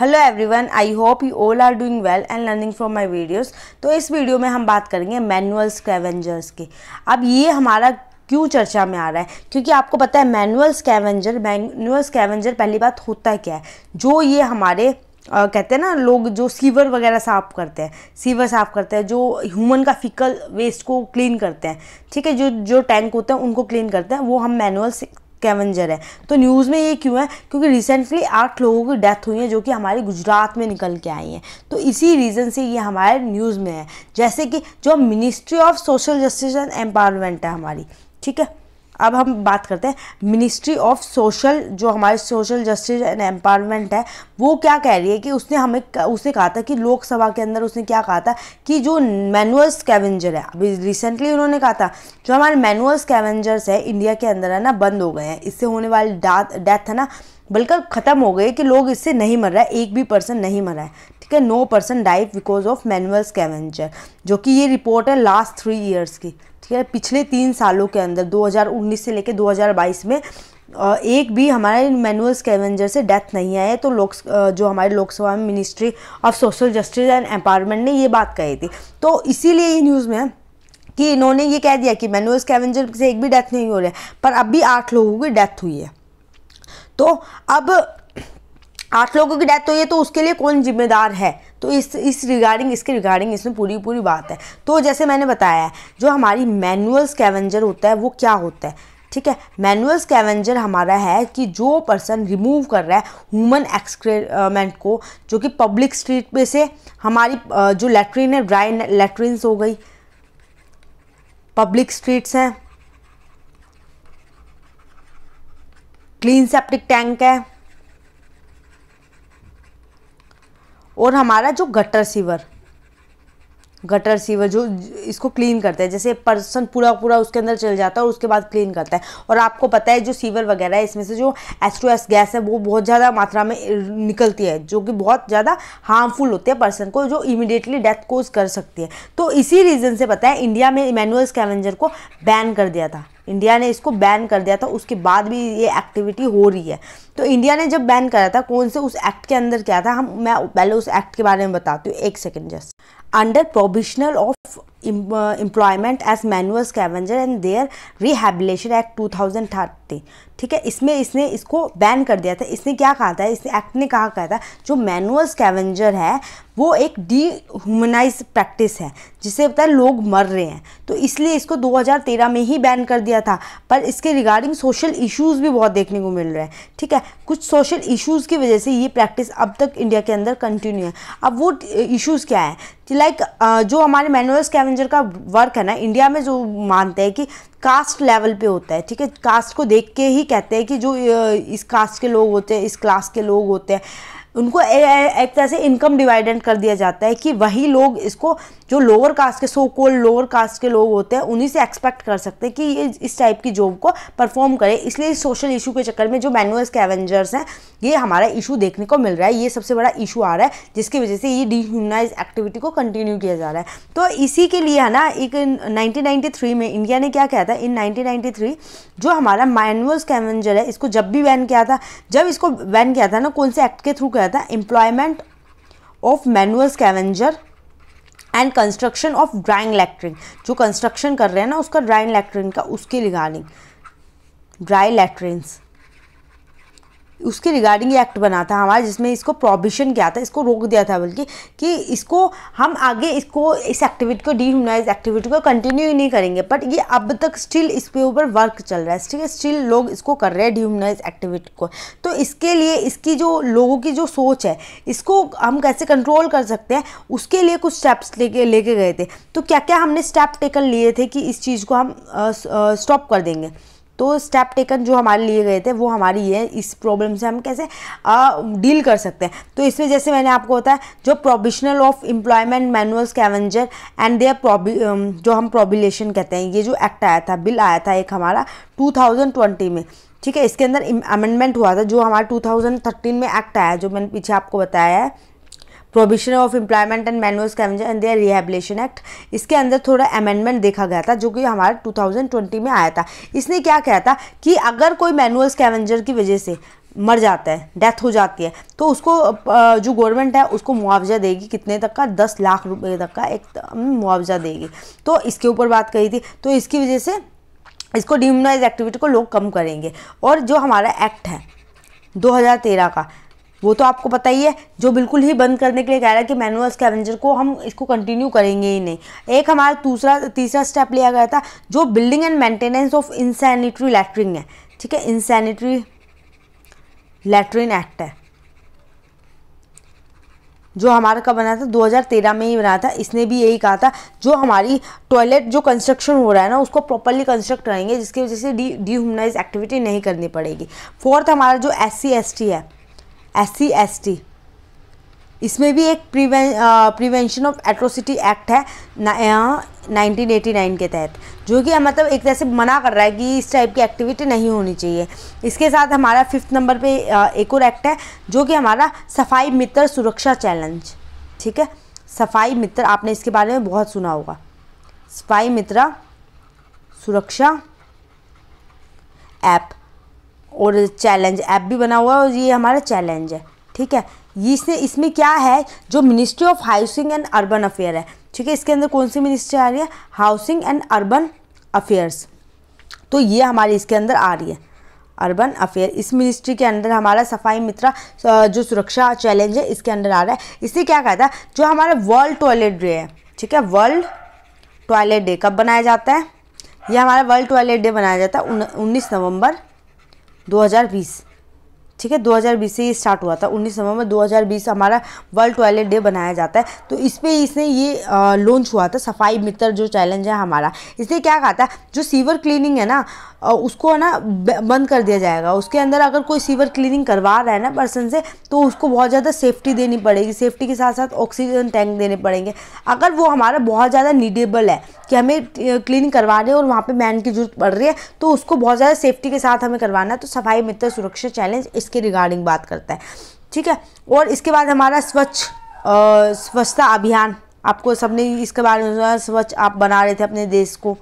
hello everyone I hope you all are doing well and learning from my videos तो इस video में हम बात करेंगे मैनुअल स्कैवेंजर्स की अब ये हमारा क्यों चर्चा में आ रहा है क्योंकि आपको पता है मैनुअल स्कैवेंजर मैनुअल स्कैवेंजर पहली बात होता है क्या है जो ये हमारे Uh, कहते हैं ना लोग जो सीवर वगैरह साफ करते हैं सीवर साफ करते हैं जो ह्यूमन का फिकल वेस्ट को क्लीन करते हैं ठीक है जो जो टैंक होते हैं उनको क्लीन करते हैं वो हम मैनुअल कैवेंजर है तो न्यूज़ में ये क्यों है क्योंकि रिसेंटली आठ लोगों की डेथ हुई है जो कि हमारे गुजरात में निकल के आई हैं तो इसी रीज़न से ये हमारे न्यूज़ में है जैसे कि जो ministry of social justice and empowerment है हमारी ठीक है अब हम बात करते हैं मिनिस्ट्री ऑफ सोशल जो हमारे सोशल जस्टिस एंड एम्पावरमेंट है वो क्या कह रही है कि उसने हमें उसने कहा था कि लोकसभा के अंदर उसने क्या कहा था कि जो मैनुअल स्कैवेंजर है अभी रिसेंटली उन्होंने कहा था जो हमारे मैनुअल स्कैवेंजर्स है इंडिया के अंदर है ना बंद हो गए हैं इससे होने वाली डेथ है ना बल्कि ख़त्म हो गई कि लोग इससे नहीं मर रहा है एक भी पर्सन नहीं मरा है ठीक है no person died because of manual scavenger जो कि ये रिपोर्ट है लास्ट थ्री ईयर्स की यार पिछले तीन सालों के अंदर 2019 से लेकर 2022 में एक भी हमारे मैनुअल स्कैवेंजर से डेथ नहीं आया तो लोक जो हमारे लोकसभा में ministry of social justice and empowerment ने ये बात कही थी तो इसीलिए ये न्यूज़ में कि इन्होंने ये कह दिया कि मैनुअल स्कैवेंजर से एक भी डेथ नहीं हो रहा है पर अभी आठ लोगों की डेथ हुई है तो अब आठ लोगों की डेथ हुई है तो उसके लिए कौन जिम्मेदार है तो इस इस रिगार्डिंग इसके रिगार्डिंग इसमें पूरी पूरी बात है तो जैसे मैंने बताया है जो हमारी मैनुअल स्कैवेंजर होता है वो क्या होता है ठीक है मैनुअल स्कैवेंजर हमारा है कि जो पर्सन रिमूव कर रहा है ह्यूमन एक्सक्रेमेंट को जो कि पब्लिक स्ट्रीट पे से हमारी जो लेटरिन है ड्राई लेटरिन हो गई पब्लिक स्ट्रीट्स हैं क्लीन सेप्टिक टैंक है और हमारा जो गटर सीवर गटर सीवर जो इसको क्लीन करता है जैसे पर्सन पूरा पूरा उसके अंदर चल जाता है और उसके बाद क्लीन करता है और आपको पता है जो सीवर वगैरह है इसमें से जो एस टू एस गैस है वो बहुत ज़्यादा मात्रा में निकलती है जो कि बहुत ज़्यादा हार्मफुल होती है पर्सन को जो इमिडिएटली डेथ कोज कर सकती है तो इसी रीज़न से पता है इंडिया में इमैनुअल स्कैवेंजर को बैन कर दिया था इंडिया ने इसको बैन कर दिया था उसके बाद भी ये एक्टिविटी हो रही है तो इंडिया ने जब बैन करा था कौन से उस एक्ट के अंदर क्या था हम मैं पहले उस एक्ट के बारे में बताती हूँ एक second just under provisional of employment as manual scavenger and their rehabilitation act two thousand thirty ठीक है इसमें इसने इसको बैन कर दिया था इसने क्या कहा था इस एक्ट ने कहा कहा था जो मैनुअल स्कैवेंजर है वो एक डीह्यूमनाइज प्रैक्टिस है जिसे पता है लोग मर रहे हैं तो इसलिए इसको 2013 में ही बैन कर दिया था पर इसके रिगार्डिंग सोशल इश्यूज़ भी बहुत देखने को मिल रहे हैं ठीक है कुछ सोशल इश्यूज़ की वजह से ये प्रैक्टिस अब तक इंडिया के अंदर कंटिन्यू है अब वो इश्यूज़ क्या है लाइक uh, जो हमारे मैनुअल स्कैवेंजर मैसेंजर का वर्क है ना इंडिया में जो मानते हैं कि कास्ट लेवल पे होता है ठीक है कास्ट को देख के ही कहते हैं कि जो इस कास्ट के लोग होते हैं इस क्लास के लोग होते हैं उनको ए, ए, एक तरह से इनकम डिवाइडेंट कर दिया जाता है कि वही लोग इसको जो लोअर कास्ट के सो कोल्ड लोअर कास्ट के लोग होते हैं उन्हीं से एक्सपेक्ट कर सकते हैं कि ये इस टाइप की जॉब को परफॉर्म करें इसलिए सोशल इशू के चक्कर में जो मैनुअल स्कैवेंजर्स हैं ये हमारा इशू देखने को मिल रहा है ये सबसे बड़ा इशू आ रहा है जिसकी वजह से ये डिह्यूमनाइज एक्टिविटी को कंटिन्यू किया जा रहा है तो इसी के लिए है ना एक नाइनटीन में इंडिया ने क्या किया था इन नाइनटीन जो हमारा मैनुअल स्कैवेंजर है इसको जब भी बैन किया था जब इसको बैन किया था ना कौन से एक्ट के थ्रू गया था employment of manual scavenger and construction of drying latrine जो कंस्ट्रक्शन कर रहे हैं ना उसका ड्राइंग लैक्ट्रिन का उसकी रिगार्डिंग ड्राई लैट्रिन्स उसके रिगार्डिंग ये एक्ट बना था हमारा जिसमें इसको प्रोबिशन किया था इसको रोक दिया था बल्कि कि इसको हम आगे इसको इस एक्टिविटी को डिह्यूमनाइज एक्टिविटी को कंटिन्यू ही नहीं करेंगे बट ये अब तक स्टिल इसके ऊपर वर्क चल रहा है ठीक है स्टिल लोग इसको कर रहे हैं डिह्यूमनाइज एक्टिविटी को तो इसके लिए इसकी जो लोगों की जो सोच है इसको हम कैसे कंट्रोल कर सकते हैं उसके लिए कुछ स्टेप्स लेके लेके गए थे तो क्या क्या हमने स्टेप टेकन लिए थे कि इस चीज़ को हम स्टॉप कर देंगे तो स्टेप टेकन जो हमारे लिए गए थे वो हमारी ये इस प्रॉब्लम से हम कैसे डील कर सकते हैं तो इसमें जैसे मैंने आपको बताया जो prohibition of employment manual scavenger and their जो हम प्रोबिलेशन कहते हैं ये जो एक्ट आया था बिल आया था एक हमारा 2020 में ठीक है इसके अंदर अमेंडमेंट हुआ था जो हमारा 2013 में एक्ट आया जो मैंने पीछे आपको बताया है provision of employment and manual scavenger and their rehabilitation act इसके अंदर थोड़ा अमेंडमेंट देखा गया था जो कि हमारे 2020 में आया था इसने क्या कहा था कि अगर कोई मैनुअल स्कैवेंजर की वजह से मर जाता है डेथ हो जाती है तो उसको जो गवर्नमेंट है उसको मुआवजा देगी कितने तक का दस लाख रुपये तक का एक मुआवजा देगी तो इसके ऊपर बात कही थी तो इसकी वजह से इसको डिमनाइज एक्टिविटी को लोग कम करेंगे और जो हमारा एक्ट है 2013 का वो तो आपको पता ही है जो बिल्कुल ही बंद करने के लिए कह रहा है कि मैनुअल स्कैवेंजर को हम इसको कंटिन्यू करेंगे ही नहीं एक हमारा दूसरा तीसरा स्टेप लिया गया था जो building and maintenance of insanitary latrine है ठीक है इंसैनिटरी लेटरिन एक्ट है जो हमारा कब बना था 2013 में ही बना था इसने भी यही कहा था जो हमारी टॉयलेट जो कंस्ट्रक्शन हो रहा है ना उसको प्रॉपरली कंस्ट्रक्ट करेंगे जिसकी वजह से डी डी एक्टिविटी नहीं करनी पड़ेगी फोर्थ हमारा जो एस सी है एस सी एस टी इसमें भी एक prevent prevention of atrocity act है नाइनटीन एटी नाइन के तहत जो कि मतलब एक तरह से मना कर रहा है कि इस टाइप की एक्टिविटी नहीं होनी चाहिए इसके साथ हमारा फिफ्थ नंबर पे एक और एक्ट है जो कि हमारा सफाई मित्र सुरक्षा चैलेंज ठीक है सफाई मित्र आपने इसके बारे में बहुत सुना होगा सफाई मित्र सुरक्षा ऐप और चैलेंज ऐप भी बना हुआ है और ये हमारा चैलेंज है ठीक है इसने इसमें क्या है जो ministry of housing and urban affair है ठीक है इसके अंदर कौन सी मिनिस्ट्री आ रही है हाउसिंग एंड अर्बन अफेयर्स तो ये हमारी इसके अंदर आ रही है अर्बन अफेयर इस मिनिस्ट्री के अंदर हमारा सफाई मित्रा जो सुरक्षा चैलेंज है इसके अंदर आ रहा है इसने क्या कहता है जो हमारा वर्ल्ड टॉयलेट डे है ठीक है वर्ल्ड टॉयलेट डे कब बनाया जाता है ये हमारा वर्ल्ड टॉयलेट डे बनाया जाता है उन्नीस नवंबर 2020 ठीक है 2020 से ये स्टार्ट हुआ था 19 नवंबर 2020 हमारा वर्ल्ड टॉयलेट डे बनाया जाता है तो इस पर इसने ये लॉन्च हुआ था सफाई मित्र जो चैलेंज है हमारा इसलिए क्या कहा था जो सीवर क्लीनिंग है ना उसको है ना बंद कर दिया जाएगा उसके अंदर अगर कोई सीवर क्लीनिंग करवा रहा है ना पर्सन से तो उसको बहुत ज़्यादा सेफ्टी देनी पड़ेगी सेफ्टी के साथ साथ ऑक्सीजन टैंक देने पड़ेंगे अगर वो हमारा बहुत ज़्यादा नीडेबल है कि हमें क्लीनिंग करवा रहे हैं और वहाँ पर मैन की जरूरत पड़ रही है तो उसको बहुत ज़्यादा सेफ्टी के साथ हमें करवाना है तो सफाई मित्र सुरक्षा चैलेंज इस इसके रिगार्डिंग बात करता है ठीक है और इसके बाद हमारा स्वच्छ स्वच्छता अभियान आपको सबने इसके बारे में स्वच्छ आप बना रहे थे अपने देश को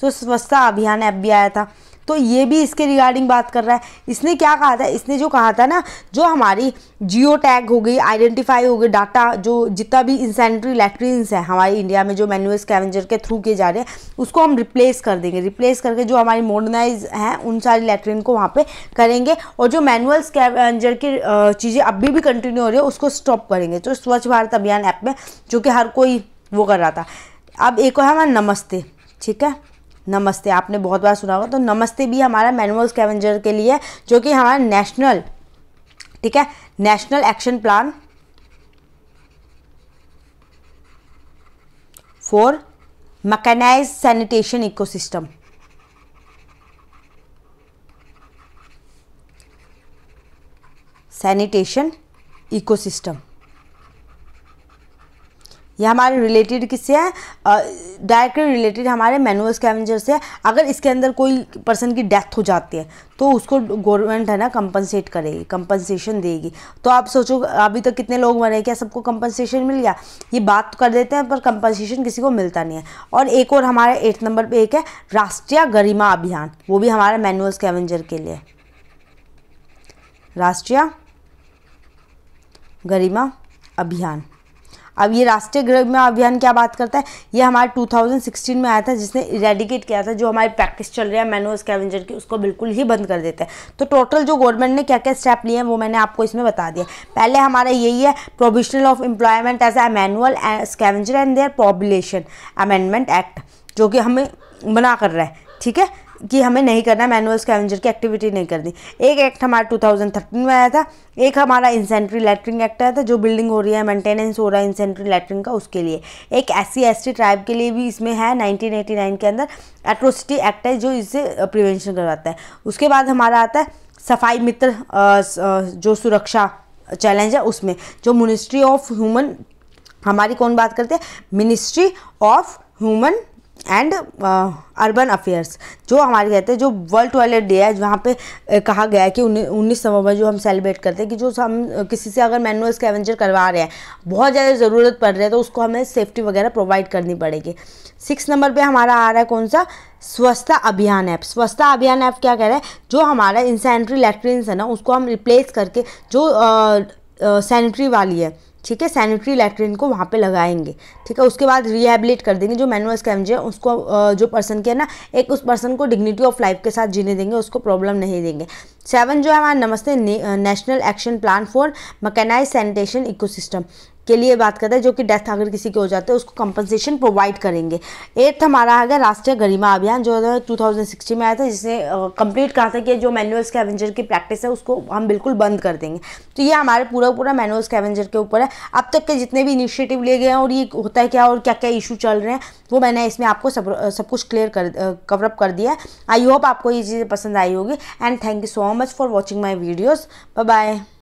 सो स्वच्छता अभियान ऐप भी आया था तो ये भी इसके रिगार्डिंग बात कर रहा है इसने क्या कहा था इसने जो कहा था ना जो हमारी जियो टैग हो गई आइडेंटिफाई हो गई डाटा जो जितना भी इंसेंट्री लेटरिन है हमारे इंडिया में जो मैनुअल स्कैवेंजर के थ्रू किए जा रहे हैं उसको हम रिप्लेस कर देंगे रिप्लेस करके जो हमारी मॉडर्नाइज हैं उन सारी लेटरिन को वहाँ पर करेंगे और जो मैनुअल स्कैवेंजर की चीज़ें अभी भी कंटिन्यू हो रही है उसको स्टॉप करेंगे तो स्वच्छ भारत अभियान ऐप में जो कि हर कोई वो कर रहा था अब एक और हमारा नमस्ते ठीक है नमस्ते आपने बहुत बार सुना होगा तो नमस्ते भी हमारा मैनुअल स्कैवेंजर के लिए जो कि हमारा नेशनल ठीक है national action plan for mechanise sanitation ecosystem sanitation ecosystem ये हमारे रिलेटेड किससे हैं डायरेक्टली रिलेटेड हमारे मैनुअल स्कैवेंजर से है अगर इसके अंदर कोई पर्सन की डेथ हो जाती है तो उसको गवर्नमेंट है ना कंपनसेट करेगी कंपनसेशन देगी तो आप सोचो अभी तक तो कितने लोग मरे क्या सबको कंपनसेशन मिल गया ये बात तो कर देते हैं पर कंपनसेशन किसी को मिलता नहीं है और एक और हमारे एट नंबर पर एक है राष्ट्रीय गरिमा अभियान वो भी हमारे मैनुअल स्कैवेंजर के लिए राष्ट्रीय गरिमा अभियान अब ये राष्ट्रीय ग्रामीण अभियान क्या बात करता है ये हमारे 2016 में आया था जिसने इरेडिकेट किया था जो हमारी प्रैक्टिस चल रही है मैनुअल स्कैवेंजर की उसको बिल्कुल ही बंद कर देते हैं तो टोटल जो गवर्नमेंट ने क्या क्या स्टेप लिए हैं वो मैंने आपको इसमें बता दिया पहले हमारा यही है provisional of employment as a manual scavenger and their population amendment act जो कि हमें मना कर रहा है ठीक है कि हमें नहीं करना मैनुअल स्कैवेंजर की एक्टिविटी नहीं करनी एक एक्ट हमारा 2013 में आया था एक हमारा इंसेंट्री लेटरिंग एक्ट आया था जो बिल्डिंग हो रही है मेंटेनेंस हो रहा है इंसेंट्री लेटरिंग का उसके लिए एक एस सी ट्राइब के लिए भी इसमें है 1989 के अंदर एट्रोसिटी एक्ट है जो इससे प्रिवेंशन करवाता है उसके बाद हमारा आता है सफाई मित्र जो सुरक्षा चैलेंज है उसमें जो मिनिस्ट्री ऑफ ह्यूमन हमारी कौन बात करते हैं ministry of human and urban affairs जो हमारे कहते हैं जो वर्ल्ड टॉयलेट डे है जहाँ पे कहा गया है कि उन्नीस नवंबर जो हम सेलिब्रेट करते हैं कि जो हम किसी से अगर मैनुअल स्कैवेंजर करवा रहे हैं बहुत ज़्यादा ज़रूरत पड़ रही है तो उसको हमें सेफ्टी वगैरह प्रोवाइड करनी पड़ेगी सिक्स नंबर पे हमारा आ रहा है कौन सा स्वच्छता अभियान ऐप स्वच्छता अभियान ऐप क्या कह रहा है जो हमारा इंसेंट्री लेटरिन है ना उसको हम रिप्लेस करके जो सैनिटरी वाली है ठीक है सैनिटरी लेटरिन को वहाँ पे लगाएंगे ठीक है उसके बाद रिहेबिलेट कर देंगे जो मैनुअल स्कैमज है उसको जो पर्सन के है ना एक उस पर्सन को डिग्निटी ऑफ लाइफ के साथ जीने देंगे उसको प्रॉब्लम नहीं देंगे सेवन जो है हमारा नमस्ते ने, national action plan for mechanise sanitation ecosystem के लिए बात करते हैं जो कि डेथ अगर किसी के हो जाते हैं उसको कंपनसेशन प्रोवाइड करेंगे एट्थ हमारा है राष्ट्रीय गरिमा अभियान जो है में आया था जिसने कंप्लीट कहा था कि जो मैनुअल स्कैवेंजर की प्रैक्टिस है उसको हम बिल्कुल बंद कर देंगे तो ये हमारे पूरा पूरा मैनुअल स्कैवेंजर के ऊपर है अब तक के जितने भी इनिशिएटिव लिए गए हैं और ये होता है क्या और क्या क्या इशू चल रहे हैं वो मैंने इसमें आपको सब सब कुछ क्लियर कर कवरअप कर दिया है आई होप आपको ये चीज़ें पसंद आई होगी and thank you so much for watching my videos bye